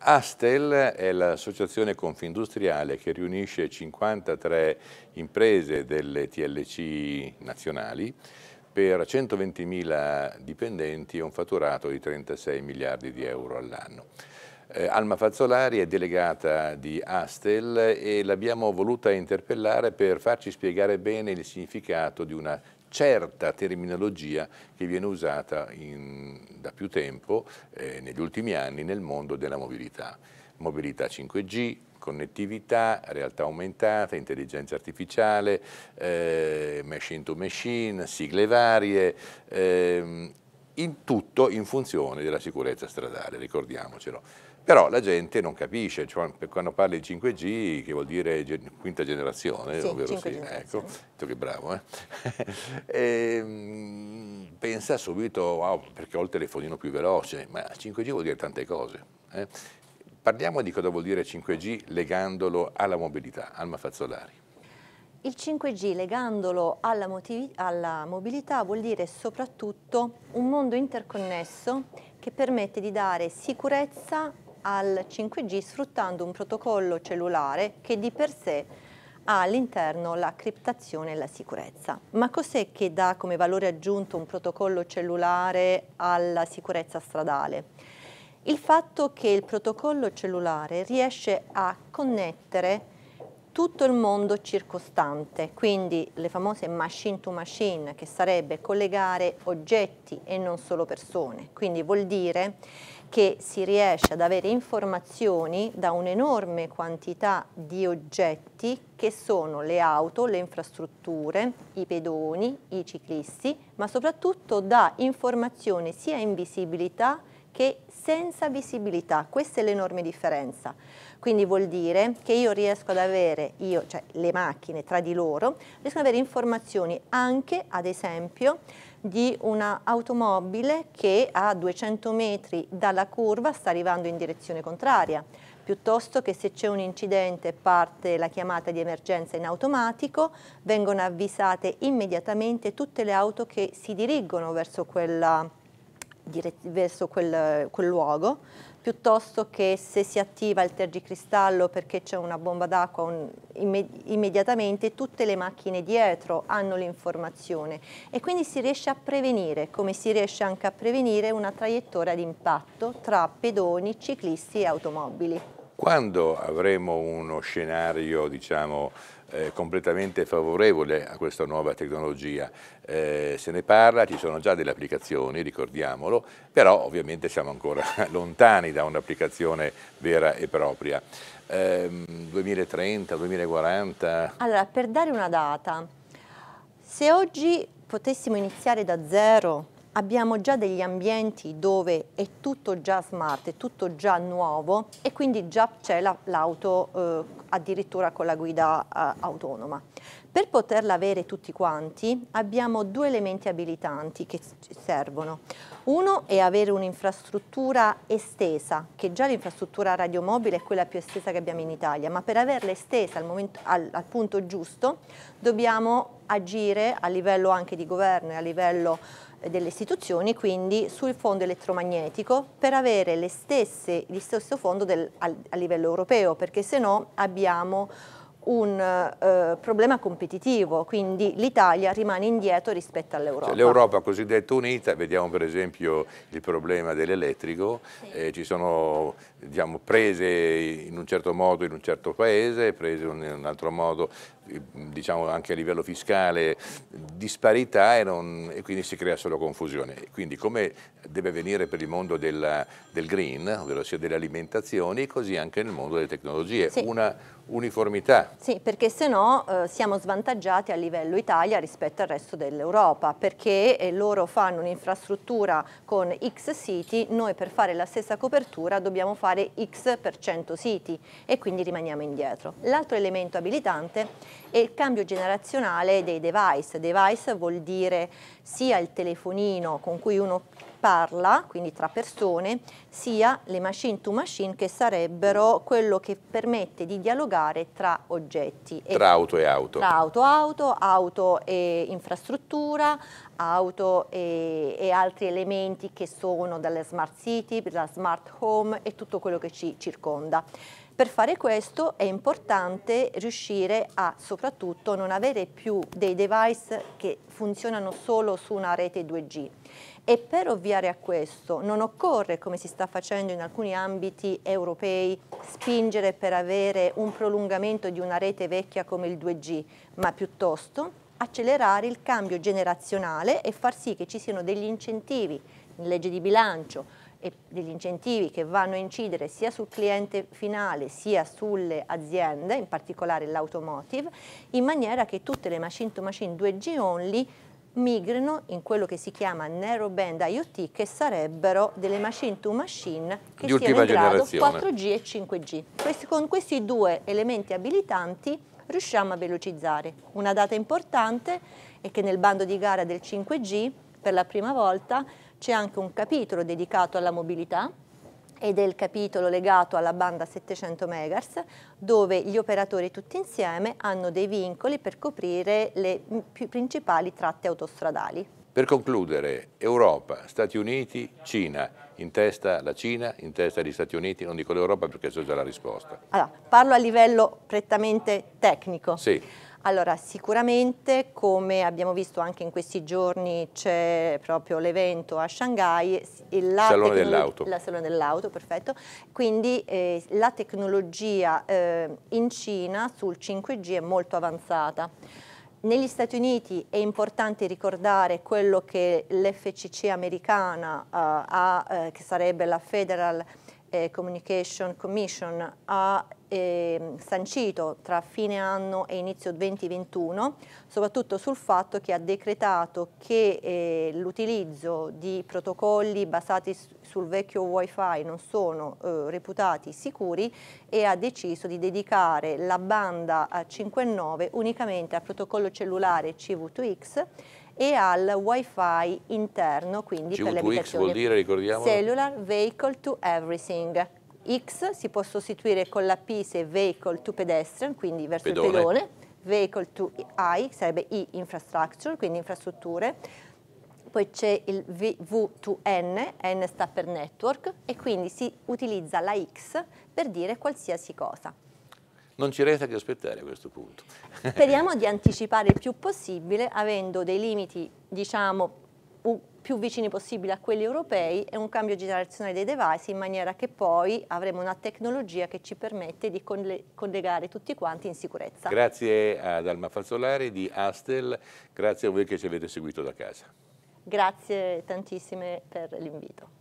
Astel è l'associazione confindustriale che riunisce 53 imprese delle TLC nazionali per 120.000 dipendenti e un fatturato di 36 miliardi di euro all'anno. Eh, Alma Fazzolari è delegata di Astel e l'abbiamo voluta interpellare per farci spiegare bene il significato di una certa terminologia che viene usata in, da più tempo eh, negli ultimi anni nel mondo della mobilità. Mobilità 5G, connettività, realtà aumentata, intelligenza artificiale, eh, machine to machine, sigle varie, eh, in tutto in funzione della sicurezza stradale, ricordiamocelo. Però la gente non capisce, cioè, quando parli di 5G, che vuol dire quinta generazione, sì, ovvero sì, ecco, detto che bravo, eh? e, ehm, pensa subito, wow, perché ho il telefonino più veloce, ma 5G vuol dire tante cose. Eh? Parliamo di cosa vuol dire 5G legandolo alla mobilità, al mafazzolari. Il 5G legandolo alla, alla mobilità vuol dire soprattutto un mondo interconnesso che permette di dare sicurezza al 5G sfruttando un protocollo cellulare che di per sé ha all'interno la criptazione e la sicurezza. Ma cos'è che dà come valore aggiunto un protocollo cellulare alla sicurezza stradale? Il fatto che il protocollo cellulare riesce a connettere tutto il mondo circostante, quindi le famose machine to machine che sarebbe collegare oggetti e non solo persone, quindi vuol dire che si riesce ad avere informazioni da un'enorme quantità di oggetti che sono le auto, le infrastrutture, i pedoni, i ciclisti, ma soprattutto da informazioni sia in visibilità che senza visibilità. Questa è l'enorme differenza. Quindi vuol dire che io riesco ad avere, io, cioè le macchine tra di loro, riesco ad avere informazioni anche, ad esempio, di un'automobile che a 200 metri dalla curva sta arrivando in direzione contraria, piuttosto che se c'è un incidente parte la chiamata di emergenza in automatico, vengono avvisate immediatamente tutte le auto che si dirigono verso quella verso quel, quel luogo, piuttosto che se si attiva il tergicristallo perché c'è una bomba d'acqua un, imme, immediatamente tutte le macchine dietro hanno l'informazione e quindi si riesce a prevenire come si riesce anche a prevenire una traiettoria d'impatto tra pedoni, ciclisti e automobili. Quando avremo uno scenario diciamo, eh, completamente favorevole a questa nuova tecnologia? Eh, se ne parla, ci sono già delle applicazioni, ricordiamolo, però ovviamente siamo ancora lontani da un'applicazione vera e propria. Eh, 2030, 2040? Allora, per dare una data, se oggi potessimo iniziare da zero abbiamo già degli ambienti dove è tutto già smart, è tutto già nuovo e quindi già c'è l'auto eh, addirittura con la guida eh, autonoma. Per poterla avere tutti quanti abbiamo due elementi abilitanti che ci servono. Uno è avere un'infrastruttura estesa, che già l'infrastruttura radiomobile è quella più estesa che abbiamo in Italia, ma per averla estesa al, momento, al, al punto giusto dobbiamo agire a livello anche di governo e a livello eh, delle istituzioni, quindi sul fondo elettromagnetico per avere stesse, lo stesso fondo del, a, a livello europeo, perché se no abbiamo un eh, problema competitivo, quindi l'Italia rimane indietro rispetto all'Europa. Cioè, L'Europa cosiddetta unita, vediamo per esempio il problema dell'elettrico, sì. eh, ci sono diciamo, prese in un certo modo in un certo paese, prese in un altro modo diciamo anche a livello fiscale, disparità e, non, e, quindi si crea solo confusione. Quindi come deve avvenire per il mondo della, del green, ovvero sia delle alimentazioni, così anche nel mondo delle tecnologie, sì. una uniformità. Sì, perché se no eh, siamo svantaggiati a livello Italia rispetto al resto dell'Europa, perché eh, loro fanno un'infrastruttura con X siti, noi per fare la stessa copertura dobbiamo fare X per cento siti e quindi rimaniamo indietro. L'altro elemento abilitante e il cambio generazionale dei device. Device vuol dire sia il telefonino con cui uno parla, quindi tra persone, sia le machine to machine che sarebbero quello che permette di dialogare tra oggetti. Tra e auto e auto. Tra auto e auto, auto e infrastruttura, auto e, e, altri elementi che sono dalle smart city, la smart home e tutto quello che ci circonda. Per fare questo è importante riuscire a soprattutto non avere più dei device che funzionano solo su una rete 2G e per ovviare a questo non occorre, come si sta facendo in alcuni ambiti europei, spingere per avere un prolungamento di una rete vecchia come il 2G, ma piuttosto accelerare il cambio generazionale e far sì che ci siano degli incentivi in legge di bilancio e degli incentivi che vanno a incidere sia sul cliente finale sia sulle aziende, in particolare l'automotive, in maniera che tutte le machine to machine 2G only migrino in quello che si chiama narrowband IoT che sarebbero delle machine to machine che Di siano in grado 4G e 5G. Questi, con questi due elementi abilitanti riusciamo a velocizzare. Una data importante è che nel bando di gara del 5G per la prima volta c'è anche un capitolo dedicato alla mobilità ed è il capitolo legato alla banda 700 MHz dove gli operatori tutti insieme hanno dei vincoli per coprire le principali tratte autostradali. Per concludere, Europa, Stati Uniti, Cina, in testa la Cina, in testa gli Stati Uniti, non dico l'Europa perché so già la risposta. Allora, parlo a livello prettamente tecnico. Sì. Allora, sicuramente, come abbiamo visto anche in questi giorni, c'è proprio l'evento a Shanghai. Il salone dell'auto. Il salone dell'auto, perfetto. Quindi eh, la tecnologia eh, in Cina sul 5G è molto avanzata negli Stati Uniti è importante ricordare quello che l'FCC americana uh, ha, uh, che sarebbe la Federal eh, Communication Commission ha eh, sancito tra fine anno e inizio 2021, soprattutto sul fatto che ha decretato che eh, l'utilizzo di protocolli basati sul vecchio wifi non sono eh, reputati sicuri e ha deciso di dedicare la banda a 5.9 unicamente al protocollo cellulare CV2X e al wifi interno, quindi G2X per le abitazioni. vuol dire, ricordiamo? Cellular Vehicle to Everything. X si può sostituire con la P se vehicle to pedestrian, quindi verso pedone. il pedone, vehicle to I sarebbe I infrastructure, quindi infrastrutture, poi c'è il V2N, N sta per network e quindi si utilizza la X per dire qualsiasi cosa non ci resta che aspettare a questo punto. Speriamo di anticipare il più possibile avendo dei limiti diciamo più vicini possibile a quelli europei e un cambio generazionale dei device in maniera che poi avremo una tecnologia che ci permette di collegare tutti quanti in sicurezza. Grazie ad Alma Fazzolari di Astel, grazie a voi che ci avete seguito da casa. Grazie tantissime per l'invito.